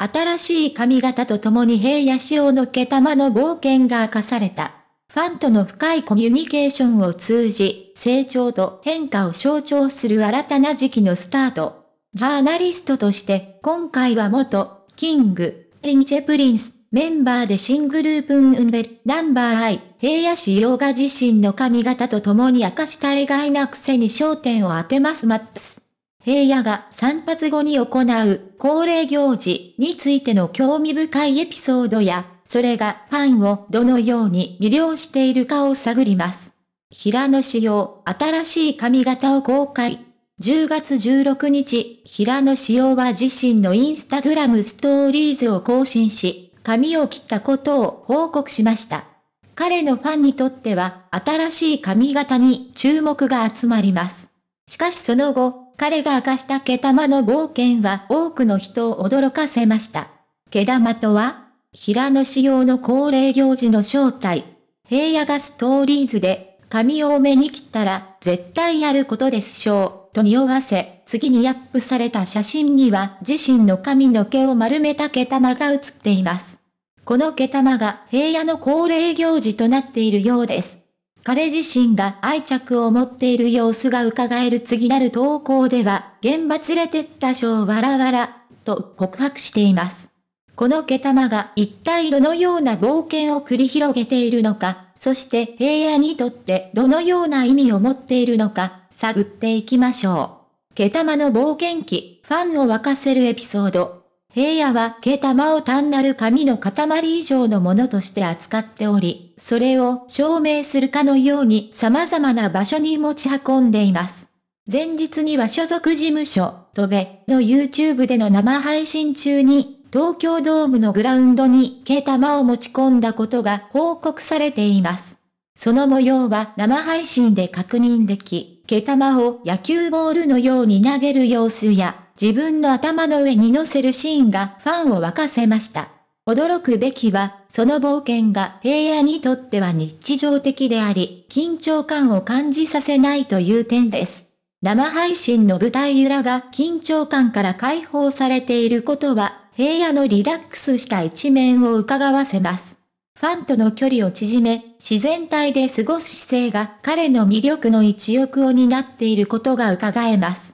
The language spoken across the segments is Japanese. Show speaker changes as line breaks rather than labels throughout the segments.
新しい髪型と共に平野仕様の毛玉の冒険が明かされた。ファンとの深いコミュニケーションを通じ、成長と変化を象徴する新たな時期のスタート。ジャーナリストとして、今回は元、キング、リンチェプリンス、メンバーで新グループンウンベル、ナンバーアイ、平野仕洋が自身の髪型と共に明かした意外な癖に焦点を当てますマッツ。平野が散髪後に行う恒例行事についての興味深いエピソードや、それがファンをどのように魅了しているかを探ります。平野紫耀、新しい髪型を公開。10月16日、平野紫耀は自身のインスタグラムストーリーズを更新し、髪を切ったことを報告しました。彼のファンにとっては、新しい髪型に注目が集まります。しかしその後、彼が明かした毛玉の冒険は多くの人を驚かせました。毛玉とは、平野仕様の恒例行事の正体。平野がストーリーズで、髪を多めに切ったら、絶対やることでしょう、と匂わせ、次にアップされた写真には自身の髪の毛を丸めた毛玉が写っています。この毛玉が平野の恒例行事となっているようです。彼自身が愛着を持っている様子が伺える次なる投稿では、現場連れてった賞わらわら、と告白しています。この毛玉が一体どのような冒険を繰り広げているのか、そして平野にとってどのような意味を持っているのか、探っていきましょう。毛玉の冒険記、ファンを沸かせるエピソード。平野は毛玉を単なる紙の塊以上のものとして扱っており、それを証明するかのように様々な場所に持ち運んでいます。前日には所属事務所、とべ、の YouTube での生配信中に、東京ドームのグラウンドに毛玉を持ち込んだことが報告されています。その模様は生配信で確認でき、毛玉を野球ボールのように投げる様子や、自分の頭の上に乗せるシーンがファンを沸かせました。驚くべきは、その冒険が平野にとっては日常的であり、緊張感を感じさせないという点です。生配信の舞台裏が緊張感から解放されていることは、平野のリラックスした一面を伺わせます。ファンとの距離を縮め、自然体で過ごす姿勢が彼の魅力の一翼を担っていることが伺えます。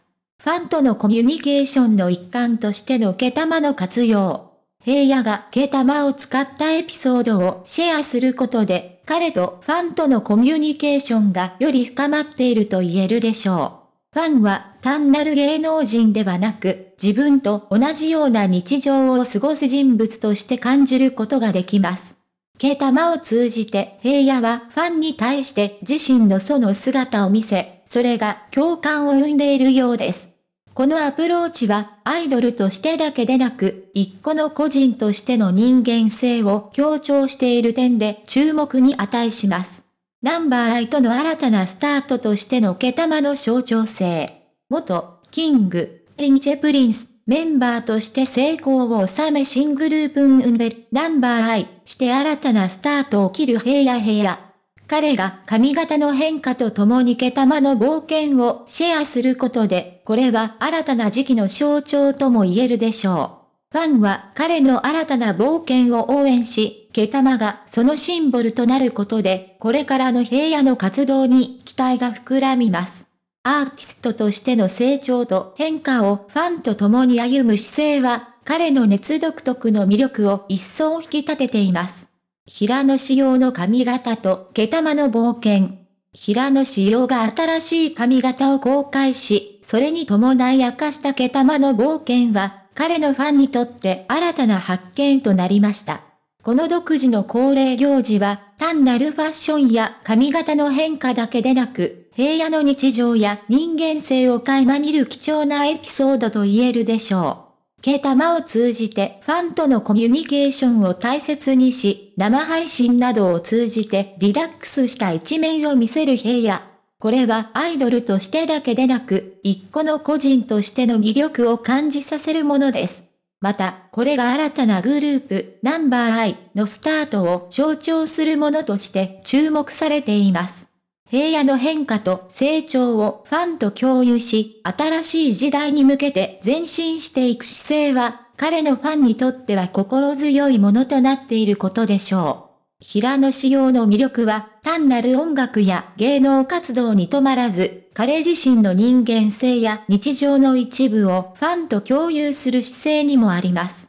ファンとのコミュニケーションの一環としての毛玉の活用。平野が毛玉を使ったエピソードをシェアすることで、彼とファンとのコミュニケーションがより深まっていると言えるでしょう。ファンは単なる芸能人ではなく、自分と同じような日常を過ごす人物として感じることができます。毛玉を通じて平野はファンに対して自身のその姿を見せ、それが共感を生んでいるようです。このアプローチは、アイドルとしてだけでなく、一個の個人としての人間性を強調している点で注目に値します。ナンバーアイとの新たなスタートとしての毛玉の象徴性。元、キング、リンチェプリンス、メンバーとして成功を収め新グループンウンベ、ナンバーアイ、して新たなスタートを切るヘイヤヘイヤ。彼が髪型の変化とともに毛玉の冒険をシェアすることで、これは新たな時期の象徴とも言えるでしょう。ファンは彼の新たな冒険を応援し、毛玉がそのシンボルとなることで、これからの平野の活動に期待が膨らみます。アーティストとしての成長と変化をファンと共に歩む姿勢は、彼の熱独特の魅力を一層引き立てています。平野紫耀の髪型と毛玉の冒険。平野紫耀が新しい髪型を公開し、それに伴い明かした毛玉の冒険は、彼のファンにとって新たな発見となりました。この独自の恒例行事は、単なるファッションや髪型の変化だけでなく、平野の日常や人間性を垣間見る貴重なエピソードと言えるでしょう。ケータマを通じてファンとのコミュニケーションを大切にし、生配信などを通じてリラックスした一面を見せる平野。これはアイドルとしてだけでなく、一個の個人としての魅力を感じさせるものです。また、これが新たなグループ、ナンバーアイのスタートを象徴するものとして注目されています。平野の変化と成長をファンと共有し、新しい時代に向けて前進していく姿勢は、彼のファンにとっては心強いものとなっていることでしょう。平野仕様の魅力は、単なる音楽や芸能活動に止まらず、彼自身の人間性や日常の一部をファンと共有する姿勢にもあります。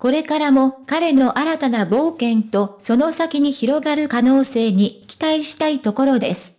これからも彼の新たな冒険とその先に広がる可能性に期待したいところです。